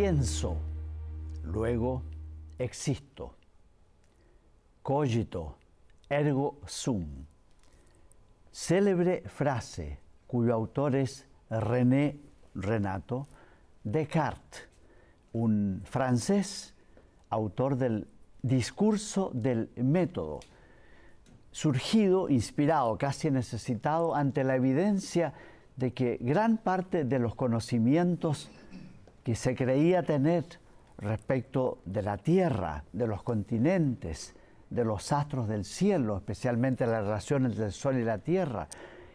pienso, luego existo. Cogito, ergo sum. Célebre frase cuyo autor es René Renato Descartes, un francés, autor del discurso del método, surgido, inspirado, casi necesitado ante la evidencia de que gran parte de los conocimientos y se creía tener respecto de la Tierra, de los continentes, de los astros del cielo, especialmente la relación entre el Sol y la Tierra,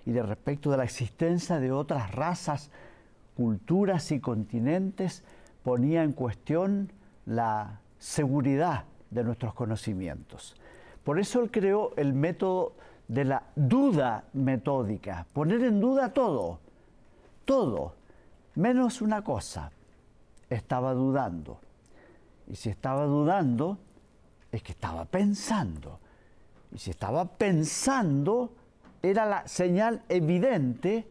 y de respecto de la existencia de otras razas, culturas y continentes, ponía en cuestión la seguridad de nuestros conocimientos. Por eso él creó el método de la duda metódica, poner en duda todo, todo, menos una cosa, estaba dudando. Y si estaba dudando, es que estaba pensando. Y si estaba pensando, era la señal evidente,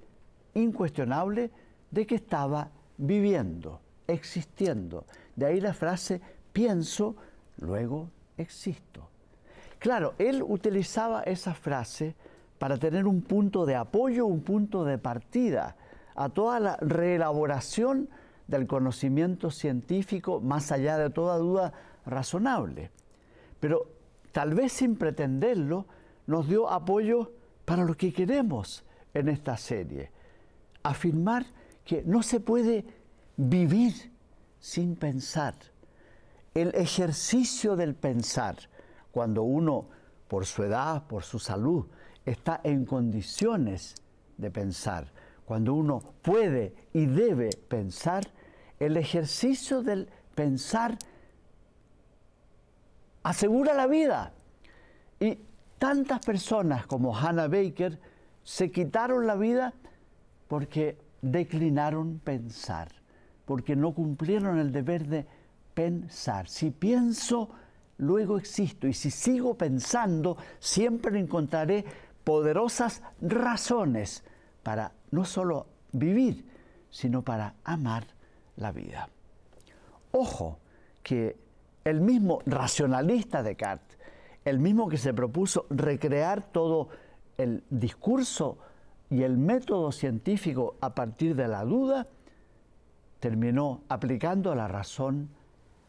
incuestionable, de que estaba viviendo, existiendo. De ahí la frase, pienso, luego existo. Claro, él utilizaba esa frase para tener un punto de apoyo, un punto de partida a toda la reelaboración del conocimiento científico más allá de toda duda razonable. Pero tal vez sin pretenderlo, nos dio apoyo para lo que queremos en esta serie. Afirmar que no se puede vivir sin pensar. El ejercicio del pensar, cuando uno, por su edad, por su salud, está en condiciones de pensar, cuando uno puede y debe pensar, el ejercicio del pensar asegura la vida. Y tantas personas como Hannah Baker se quitaron la vida porque declinaron pensar, porque no cumplieron el deber de pensar. Si pienso, luego existo. Y si sigo pensando, siempre encontraré poderosas razones para no solo vivir, sino para amar la vida. Ojo que el mismo racionalista Descartes, el mismo que se propuso recrear todo el discurso y el método científico a partir de la duda, terminó aplicando la razón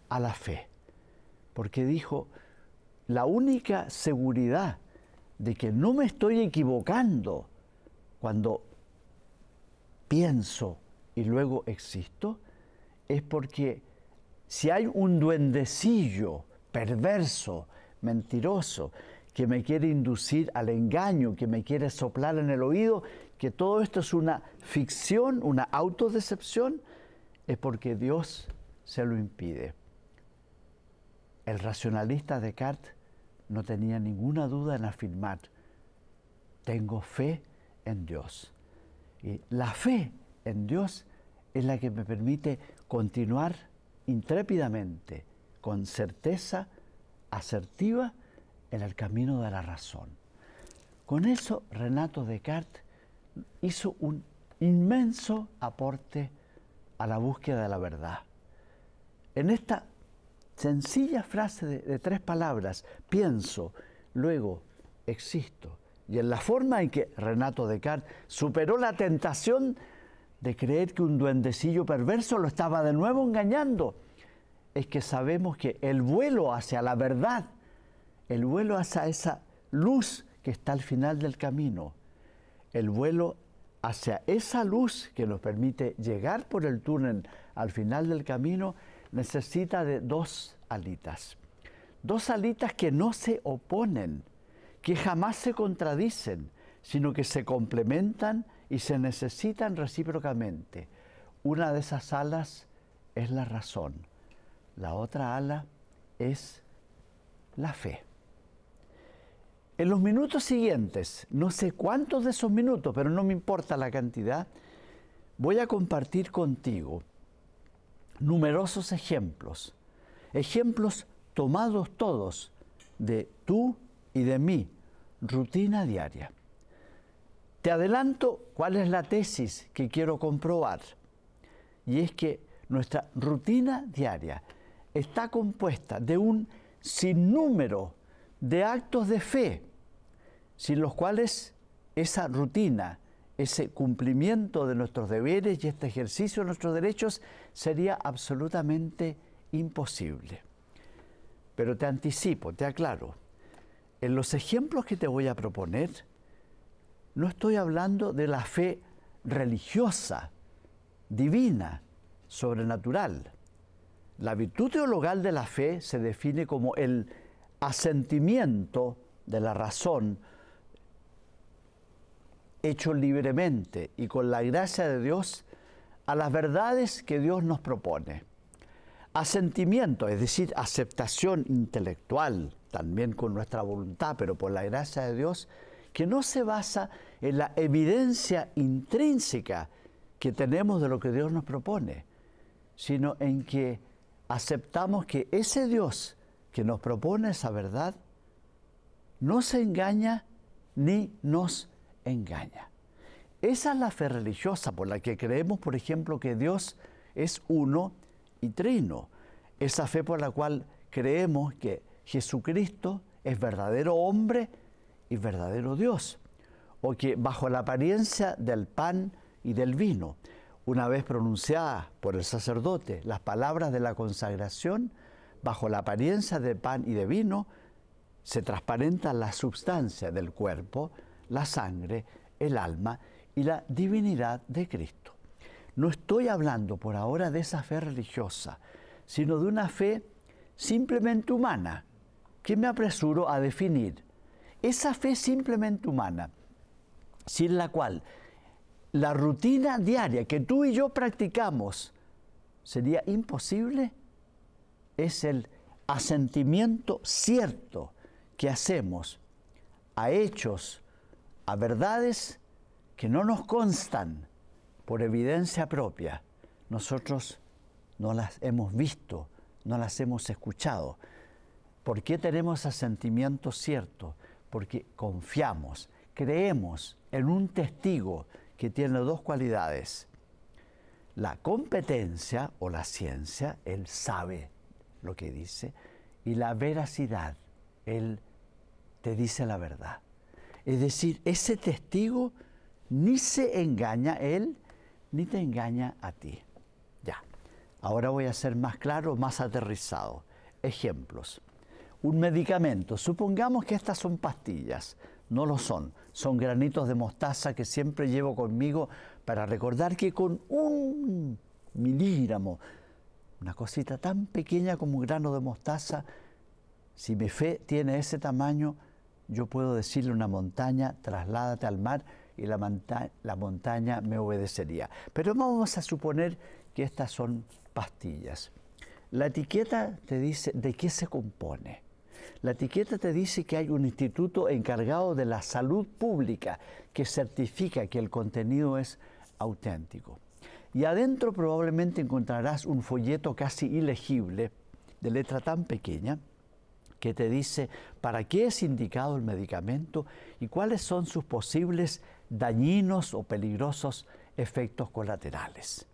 a la fe, porque dijo, la única seguridad de que no me estoy equivocando cuando pienso y luego existo es porque si hay un duendecillo perverso, mentiroso, que me quiere inducir al engaño, que me quiere soplar en el oído, que todo esto es una ficción, una autodecepción, es porque Dios se lo impide. El racionalista Descartes no tenía ninguna duda en afirmar, tengo fe en Dios. Y la fe en Dios es la que me permite continuar intrépidamente, con certeza asertiva, en el camino de la razón. Con eso, Renato Descartes hizo un inmenso aporte a la búsqueda de la verdad. En esta sencilla frase de, tres palabras, pienso, luego existo, y en la forma en que Renato Descartes superó la tentación de creer que un duendecillo perverso lo estaba de nuevo engañando, es que sabemos que el vuelo hacia la verdad, el vuelo hacia esa luz que está al final del camino, el vuelo hacia esa luz que nos permite llegar por el túnel al final del camino, necesita de dos alitas. Dos alitas que no se oponen, que jamás se contradicen, sino que se complementan y se necesitan recíprocamente. Una de esas alas es la razón, la otra ala es la fe. En los minutos siguientes, no sé cuántos de esos minutos, pero no me importa la cantidad, voy a compartir contigo numerosos ejemplos, ejemplos tomados todos de tú y de mí, rutina diaria. Te adelanto cuál es la tesis que quiero comprobar. Y es que nuestra rutina diaria está compuesta de un sinnúmero de actos de fe, sin los cuales esa rutina, ese cumplimiento de nuestros deberes y este ejercicio de nuestros derechos sería absolutamente imposible. Pero te anticipo, te aclaro, en los ejemplos que te voy a proponer, no estoy hablando de la fe religiosa, divina, sobrenatural. La virtud teologal de la fe se define como el asentimiento de la razón hecho libremente y con la gracia de Dios a las verdades que Dios nos propone. Asentimiento, es decir, aceptación intelectual, también con nuestra voluntad, pero por la gracia de Dios, que no se basa en la evidencia intrínseca que tenemos de lo que Dios nos propone, sino en que aceptamos que ese Dios que nos propone esa verdad no se engaña ni nos engaña. Esa es la fe religiosa por la que creemos, por ejemplo, que Dios es uno y trino. Esa fe por la cual creemos que Jesucristo es verdadero hombre, y verdadero Dios, o que bajo la apariencia del pan y del vino, una vez pronunciadas por el sacerdote las palabras de la consagración, bajo la apariencia de pan y de vino, se transparenta la substancia del cuerpo, la sangre, el alma y la divinidad de Cristo. No estoy hablando por ahora de esa fe religiosa, sino de una fe simplemente humana, que me apresuro a definir esa fe simplemente humana, sin la cual la rutina diaria que tú y yo practicamos sería imposible, es el asentimiento cierto que hacemos a hechos, a verdades que no nos constan por evidencia propia. Nosotros no las hemos visto, no las hemos escuchado. ¿Por qué tenemos asentimiento cierto? porque confiamos, creemos en un testigo que tiene dos cualidades. La competencia o la ciencia, él sabe lo que dice, y la veracidad, él te dice la verdad. Es decir, ese testigo ni se engaña él, ni te engaña a ti. Ya, ahora voy a ser más claro, más aterrizado. Ejemplos un medicamento. Supongamos que estas son pastillas. No lo son. Son granitos de mostaza que siempre llevo conmigo para recordar que con un miligramo, una cosita tan pequeña como un grano de mostaza, si mi fe tiene ese tamaño, yo puedo decirle una montaña, trasládate al mar y la montaña me obedecería. Pero vamos a suponer que estas son pastillas. La etiqueta te dice de qué se compone. La etiqueta te dice que hay un instituto encargado de la salud pública que certifica que el contenido es auténtico. Y adentro probablemente encontrarás un folleto casi ilegible, de letra tan pequeña, que te dice para qué es indicado el medicamento y cuáles son sus posibles dañinos o peligrosos efectos colaterales.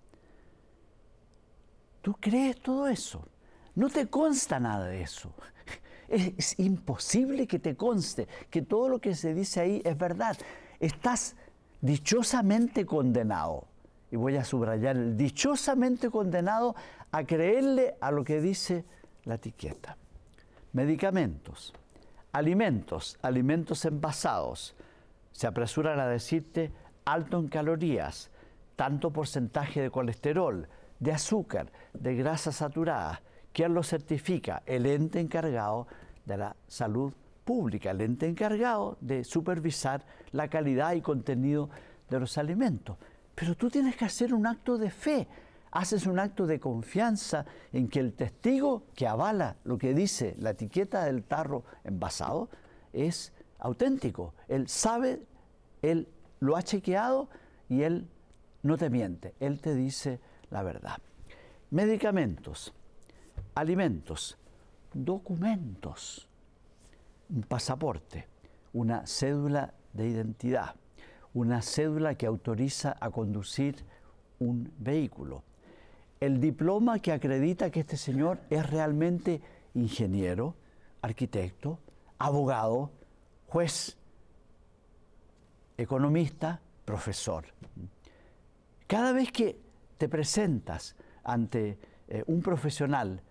¿Tú crees todo eso? No te consta nada de eso es, imposible que te conste que todo lo que se dice ahí es verdad. Estás dichosamente condenado, y voy a subrayar, el dichosamente condenado a creerle a lo que dice la etiqueta. Medicamentos, alimentos, alimentos envasados. Se apresuran a decirte alto en calorías, tanto porcentaje de colesterol, de azúcar, de grasas saturadas. ¿Quién lo certifica? El ente encargado de la Salud Pública, el ente encargado de supervisar la calidad y contenido de los alimentos. Pero tú tienes que hacer un acto de fe, haces un acto de confianza en que el testigo que avala lo que dice la etiqueta del tarro envasado es auténtico. Él sabe, él lo ha chequeado y él no te miente, él te dice la verdad. Medicamentos, alimentos, documentos, un pasaporte, una cédula de identidad, una cédula que autoriza a conducir un vehículo, el diploma que acredita que este señor es realmente ingeniero, arquitecto, abogado, juez, economista, profesor. Cada vez que te presentas ante eh, un profesional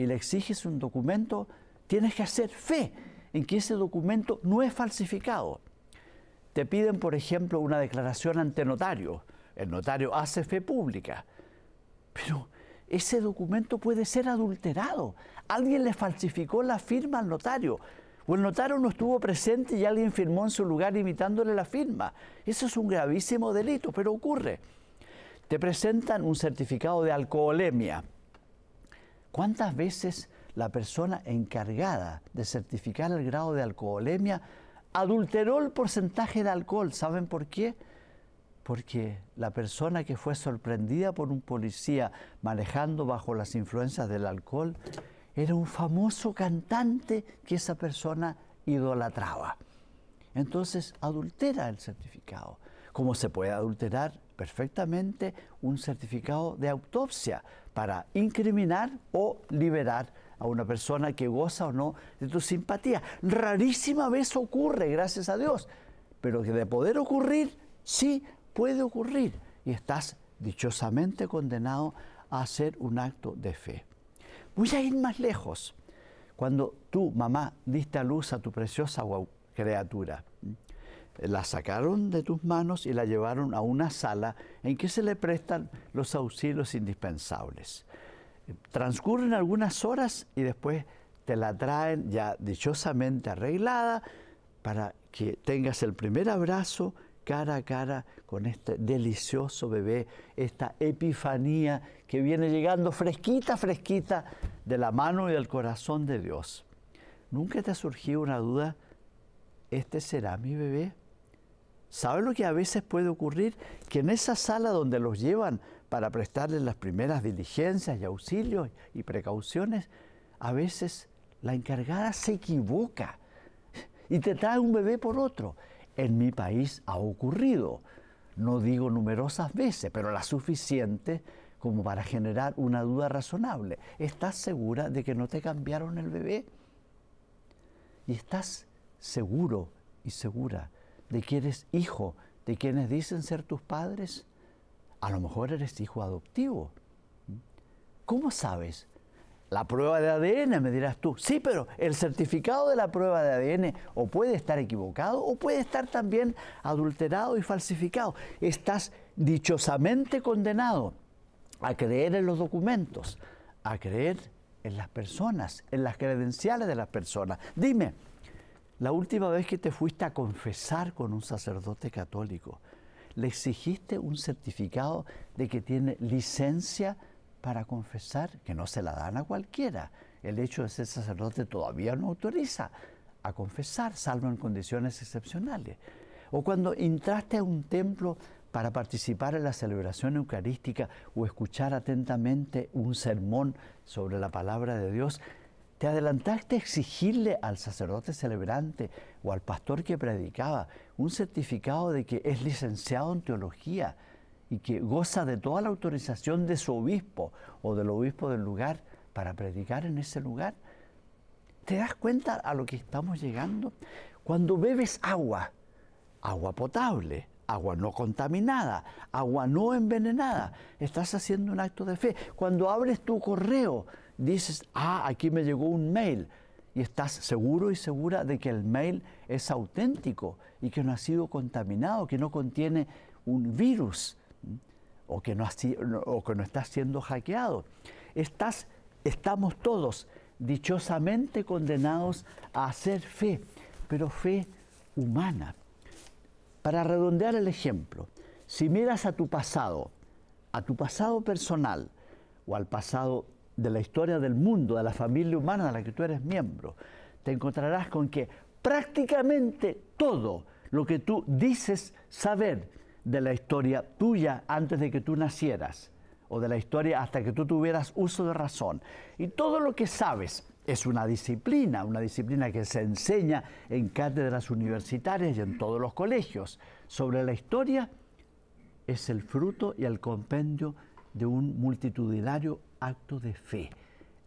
y le exiges un documento, tienes que hacer fe en que ese documento no es falsificado. Te piden, por ejemplo, una declaración ante notario. El notario hace fe pública. Pero ese documento puede ser adulterado. Alguien le falsificó la firma al notario. O el notario no estuvo presente y alguien firmó en su lugar imitándole la firma. Eso es un gravísimo delito, pero ocurre. Te presentan un certificado de alcoholemia ¿Cuántas veces la persona encargada de certificar el grado de alcoholemia adulteró el porcentaje de alcohol? ¿Saben por qué? Porque la persona que fue sorprendida por un policía manejando bajo las influencias del alcohol era un famoso cantante que esa persona idolatraba. Entonces adultera el certificado. Como se puede adulterar perfectamente un certificado de autopsia para incriminar o liberar a una persona que goza o no de tu simpatía. Rarísima vez ocurre, gracias a Dios, pero que de poder ocurrir, sí puede ocurrir. Y estás dichosamente condenado a hacer un acto de fe. Voy a ir más lejos. Cuando tú, mamá, diste a luz a tu preciosa criatura, la sacaron de tus manos y la llevaron a una sala en que se le prestan los auxilios indispensables. Transcurren algunas horas y después te la traen ya dichosamente arreglada para que tengas el primer abrazo cara a cara con este delicioso bebé, esta epifanía que viene llegando fresquita, fresquita de la mano y del corazón de Dios. ¿Nunca te ha surgido una duda? ¿Este será mi bebé? ¿Sabe lo que a veces puede ocurrir? Que en esa sala donde los llevan para prestarles las primeras diligencias y auxilios y precauciones, a veces la encargada se equivoca y te trae un bebé por otro. En mi país ha ocurrido, no digo numerosas veces, pero la suficiente como para generar una duda razonable. ¿Estás segura de que no te cambiaron el bebé? ¿Y estás seguro y segura de quién eres hijo, de quienes dicen ser tus padres, a lo mejor eres hijo adoptivo. ¿Cómo sabes? La prueba de ADN, me dirás tú. Sí, pero el certificado de la prueba de ADN o puede estar equivocado o puede estar también adulterado y falsificado. Estás dichosamente condenado a creer en los documentos, a creer en las personas, en las credenciales de las personas. Dime, la última vez que te fuiste a confesar con un sacerdote católico, ¿le exigiste un certificado de que tiene licencia para confesar? Que no se la dan a cualquiera. El hecho de ser sacerdote todavía no autoriza a confesar, salvo en condiciones excepcionales. O cuando entraste a un templo para participar en la celebración eucarística o escuchar atentamente un sermón sobre la palabra de Dios, te adelantaste a exigirle al sacerdote celebrante o al pastor que predicaba un certificado de que es licenciado en teología y que goza de toda la autorización de su obispo o del obispo del lugar para predicar en ese lugar. ¿Te das cuenta a lo que estamos llegando? Cuando bebes agua, agua potable, agua no contaminada, agua no envenenada, estás haciendo un acto de fe. Cuando abres tu correo, dices, ah, aquí me llegó un mail y estás seguro y segura de que el mail es auténtico y que no ha sido contaminado, que no contiene un virus o que no, ha, que no está siendo hackeado. estamos todos dichosamente condenados a hacer fe, pero fe humana. Para redondear el ejemplo, si miras a tu pasado, a tu pasado personal o al pasado de la historia del mundo, de la familia humana de la que tú eres miembro, te encontrarás con que prácticamente todo lo que tú dices saber de la historia tuya antes de que tú nacieras o de la historia hasta que tú tuvieras uso de razón. Y todo lo que sabes es una disciplina, una disciplina que se enseña en cátedras universitarias y en todos los colegios. Sobre la historia es el fruto y el compendio de un multitudinario acto de fe.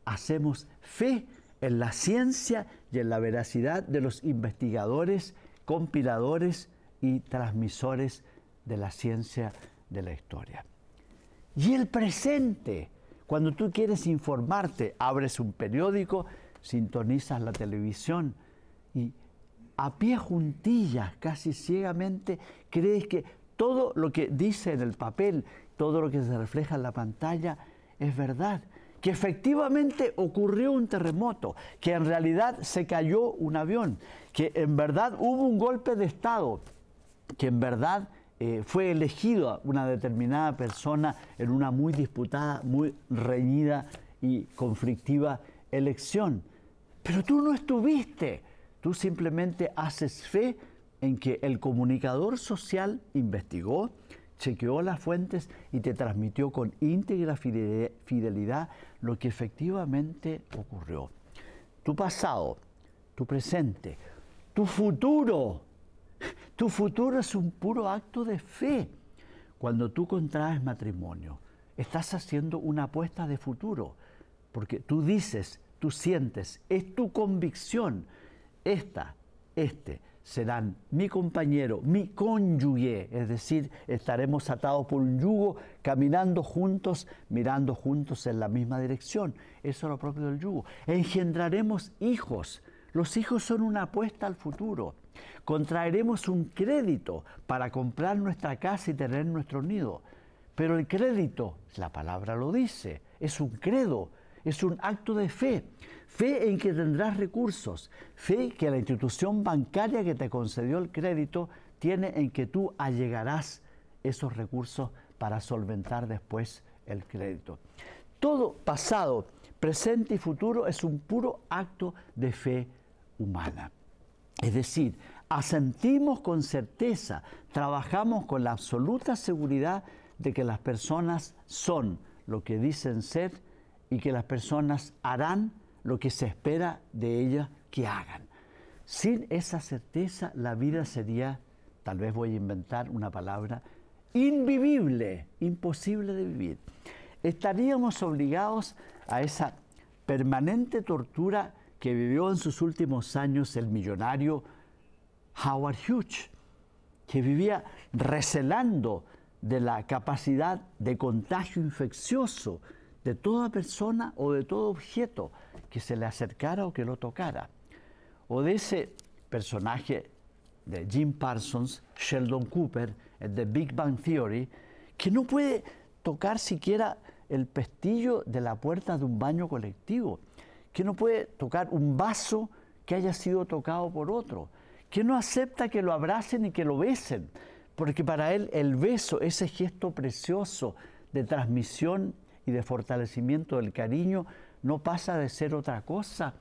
Hacemos fe en la ciencia y en la veracidad de los investigadores, compiladores y transmisores de la ciencia de la historia. Y el presente, cuando tú quieres informarte, abres un periódico, sintonizas la televisión y a pie juntillas, casi ciegamente, crees que todo lo que dice en el papel todo lo que se refleja en la pantalla es verdad, que efectivamente ocurrió un terremoto, que en realidad se cayó un avión, que en verdad hubo un golpe de Estado, que en verdad eh, fue elegido una determinada persona en una muy disputada, muy reñida y conflictiva elección. Pero tú no estuviste, tú simplemente haces fe en que el comunicador social investigó, chequeó las fuentes y te transmitió con íntegra fidelidad lo que efectivamente ocurrió. Tu pasado, tu presente, tu futuro, tu futuro es un puro acto de fe. Cuando tú contraes matrimonio, estás haciendo una apuesta de futuro, porque tú dices, tú sientes, es tu convicción, esta, este, serán mi compañero, mi cónyuge, es decir, estaremos atados por un yugo, caminando juntos, mirando juntos en la misma dirección. Eso es lo propio del yugo. Engendraremos hijos. Los hijos son una apuesta al futuro. Contraeremos un crédito para comprar nuestra casa y tener nuestro nido. Pero el crédito, la palabra lo dice, es un credo, es un acto de fe. Fe en que tendrás recursos. Fe que la institución bancaria que te concedió el crédito tiene en que tú allegarás esos recursos para solventar después el crédito. Todo pasado, presente y futuro es un puro acto de fe humana. Es decir, asentimos con certeza, trabajamos con la absoluta seguridad de que las personas son lo que dicen ser y que las personas harán lo que se espera de ellas que hagan. Sin esa certeza, la vida sería, tal vez voy a inventar una palabra, invivible, imposible de vivir. Estaríamos obligados a esa permanente tortura que vivió en sus últimos años el millonario Howard Hughes, que vivía recelando de la capacidad de contagio infeccioso de toda persona o de todo objeto que se le acercara o que lo tocara. O de ese personaje de Jim Parsons, Sheldon Cooper, en de Big Bang Theory, que no puede tocar siquiera el pestillo de la puerta de un baño colectivo, que no puede tocar un vaso que haya sido tocado por otro, que no acepta que lo abracen y que lo besen, porque para él el beso, ese gesto precioso de transmisión y de fortalecimiento del cariño no pasa de ser otra cosa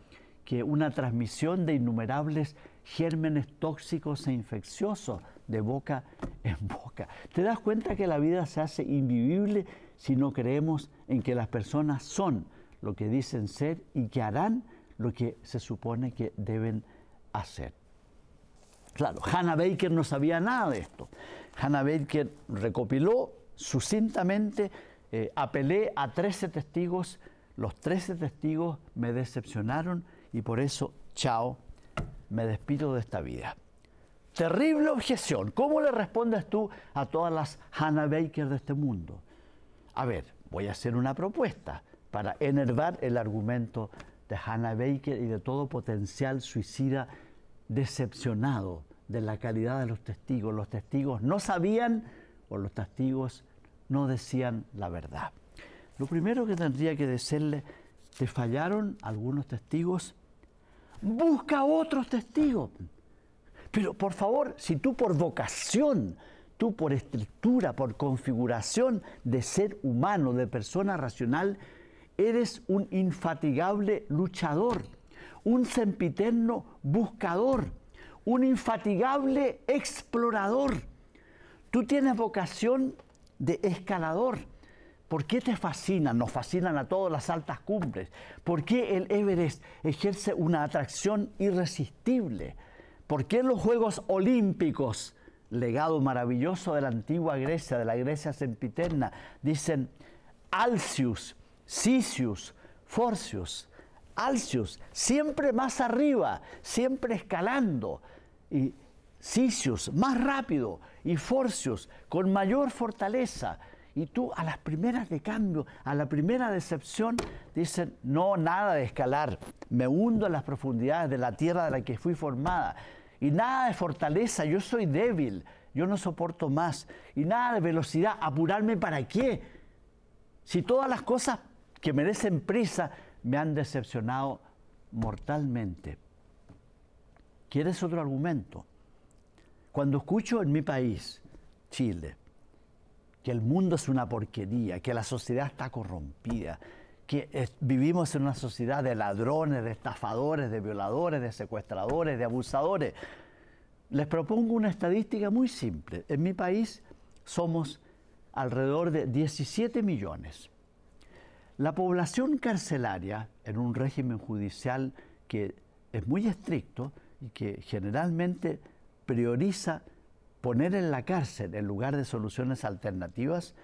que una transmisión de innumerables gérmenes tóxicos e infecciosos de boca en boca. ¿Te das cuenta que la vida se hace invivible si no creemos en que las personas son lo que dicen ser y que harán lo que se supone que deben hacer? Claro, Hannah Baker no sabía nada de esto. Hannah Baker recopiló sucintamente eh, apelé a 13 testigos, los 13 testigos me decepcionaron y por eso, chao, me despido de esta vida. Terrible objeción. ¿Cómo le respondes tú a todas las Hannah Baker de este mundo? A ver, voy a hacer una propuesta para enervar el argumento de Hannah Baker y de todo potencial suicida decepcionado de la calidad de los testigos. Los testigos no sabían o los testigos no decían la verdad. Lo primero que tendría que decirle, te fallaron algunos testigos, busca otros testigos. Pero por favor, si tú por vocación, tú por estructura, por configuración de ser humano, de persona racional, eres un infatigable luchador, un sempiterno buscador, un infatigable explorador. Tú tienes vocación de escalador. ¿Por qué te fascinan? Nos fascinan a todas las altas cumbres. ¿Por qué el Everest ejerce una atracción irresistible? ¿Por qué los Juegos Olímpicos, legado maravilloso de la antigua Grecia, de la Grecia sempiterna, dicen Alcius, Sisius, Forcius, Alcius, siempre más arriba, siempre escalando? Y Sicios más rápido y Forcios con mayor fortaleza. Y tú a las primeras de cambio, a la primera decepción, dicen, no, nada de escalar, me hundo en las profundidades de la tierra de la que fui formada. Y nada de fortaleza, yo soy débil, yo no soporto más. Y nada de velocidad, apurarme para qué. Si todas las cosas que merecen prisa me han decepcionado mortalmente. ¿Quieres otro argumento? Cuando escucho en mi país, Chile, que el mundo es una porquería, que la sociedad está corrompida, que vivimos en una sociedad de ladrones, de estafadores, de violadores, de secuestradores, de abusadores, les propongo una estadística muy simple. En mi país somos alrededor de 17 millones. La población carcelaria en un régimen judicial que es muy estricto y que generalmente prioriza poner en la cárcel en lugar de soluciones alternativas.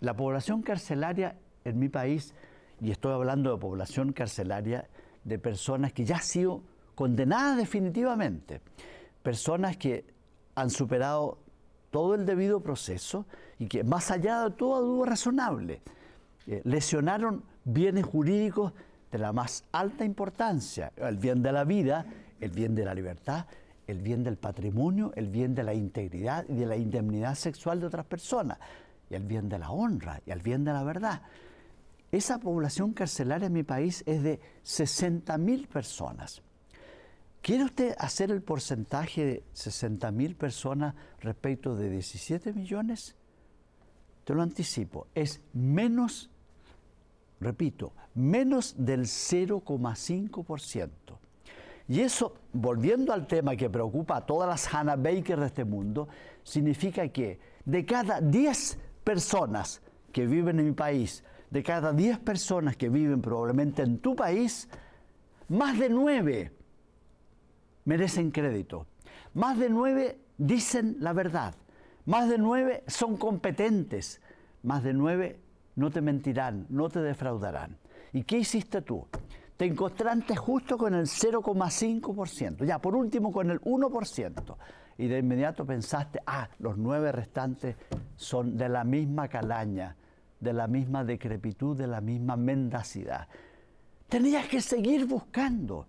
La población carcelaria en mi país, y estoy hablando de población carcelaria de personas que ya han sido condenadas definitivamente, personas que han superado todo el debido proceso y que más allá de toda duda razonable, eh, lesionaron bienes jurídicos de la más alta importancia, el bien de la vida, el bien de la libertad, el bien del patrimonio, el bien de la integridad y de la indemnidad sexual de otras personas, y el bien de la honra, y el bien de la verdad. Esa población carcelaria en mi país es de 60.000 personas. ¿Quiere usted hacer el porcentaje de 60.000 personas respecto de 17 millones? Te lo anticipo, es menos, repito, menos del 0,5%. Y eso, volviendo al tema que preocupa a todas las Hannah Baker de este mundo, significa que de cada 10 personas que viven en mi país, de cada 10 personas que viven probablemente en tu país, más de 9 merecen crédito. Más de 9 dicen la verdad. Más de 9 son competentes. Más de 9 no te mentirán, no te defraudarán. ¿Y qué hiciste tú? te encontraste justo con el 0,5%, ya por último con el 1%, y de inmediato pensaste, ah, los nueve restantes son de la misma calaña, de la misma decrepitud, de la misma mendacidad. Tenías que seguir buscando.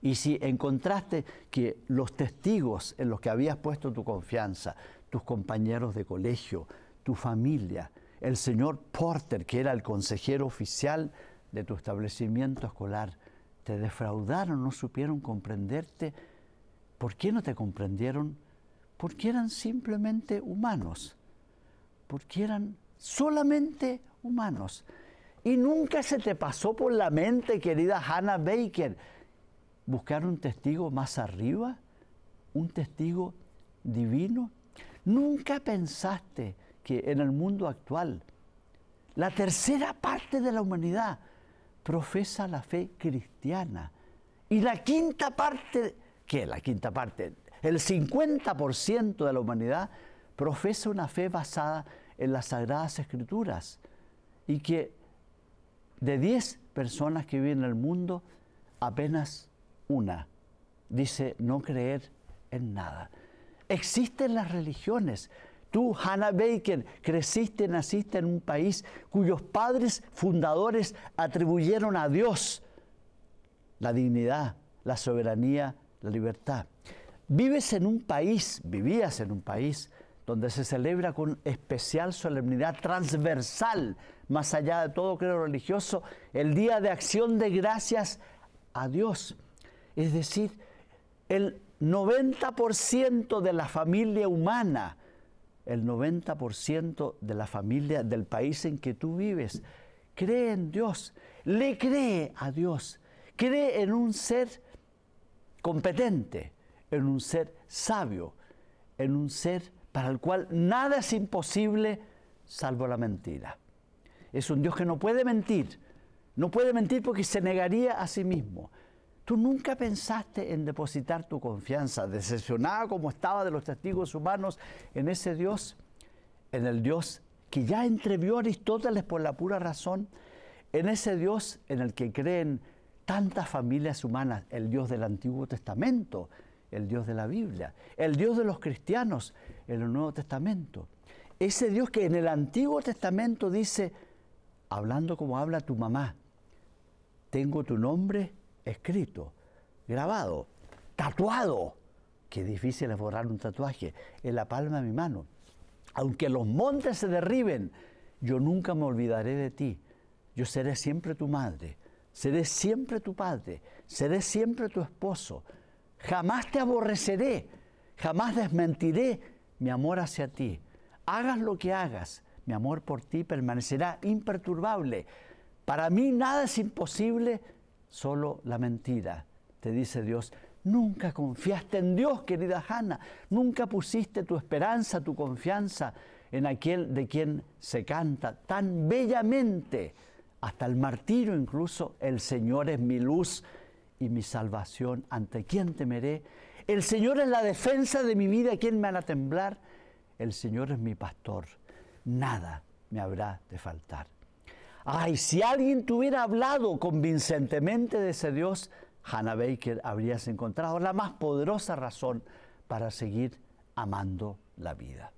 Y si encontraste que los testigos en los que habías puesto tu confianza, tus compañeros de colegio, tu familia, el señor Porter, que era el consejero oficial de tu establecimiento escolar te defraudaron, no supieron comprenderte, ¿por qué no te comprendieron? Porque eran simplemente humanos, porque eran solamente humanos. Y nunca se te pasó por la mente, querida Hannah Baker, buscar un testigo más arriba, un testigo divino. Nunca pensaste que en el mundo actual, la tercera parte de la humanidad profesa la fe cristiana. Y la quinta parte, ¿qué es la quinta parte? El 50% de la humanidad profesa una fe basada en las Sagradas Escrituras. Y que de 10 personas que viven en el mundo, apenas una dice no creer en nada. Existen las religiones, Tú, Hannah Baker, creciste, naciste en un país cuyos padres fundadores atribuyeron a Dios la dignidad, la soberanía, la libertad. Vives en un país, vivías en un país donde se celebra con especial solemnidad transversal, más allá de todo creo religioso, el Día de Acción de Gracias a Dios. Es decir, el 90% de la familia humana, el 90% de la familia del país en que tú vives cree en Dios, le cree a Dios, cree en un ser competente, en un ser sabio, en un ser para el cual nada es imposible salvo la mentira. Es un Dios que no puede mentir, no puede mentir porque se negaría a sí mismo. Tú nunca pensaste en depositar tu confianza, decepcionada como estaba de los testigos humanos, en ese Dios, en el Dios que ya entrevió Aristóteles por la pura razón, en ese Dios en el que creen tantas familias humanas, el Dios del Antiguo Testamento, el Dios de la Biblia, el Dios de los cristianos en el Nuevo Testamento. Ese Dios que en el Antiguo Testamento dice, hablando como habla tu mamá, tengo tu nombre escrito, grabado, tatuado. Qué difícil es borrar un tatuaje en la palma de mi mano. Aunque los montes se derriben, yo nunca me olvidaré de ti. Yo seré siempre tu madre, seré siempre tu padre, seré siempre tu esposo. Jamás te aborreceré, jamás desmentiré mi amor hacia ti. Hagas lo que hagas, mi amor por ti permanecerá imperturbable. Para mí nada es imposible solo la mentira. Te dice Dios, nunca confiaste en Dios, querida Hanna, nunca pusiste tu esperanza, tu confianza en aquel de quien se canta tan bellamente, hasta el martirio incluso, el Señor es mi luz y mi salvación, ¿ante quién temeré? El Señor es la defensa de mi vida, ¿quién me hará temblar? El Señor es mi pastor, nada me habrá de faltar. Ay, si alguien te hubiera hablado convincentemente de ese Dios, Hannah Baker habrías encontrado la más poderosa razón para seguir amando la vida.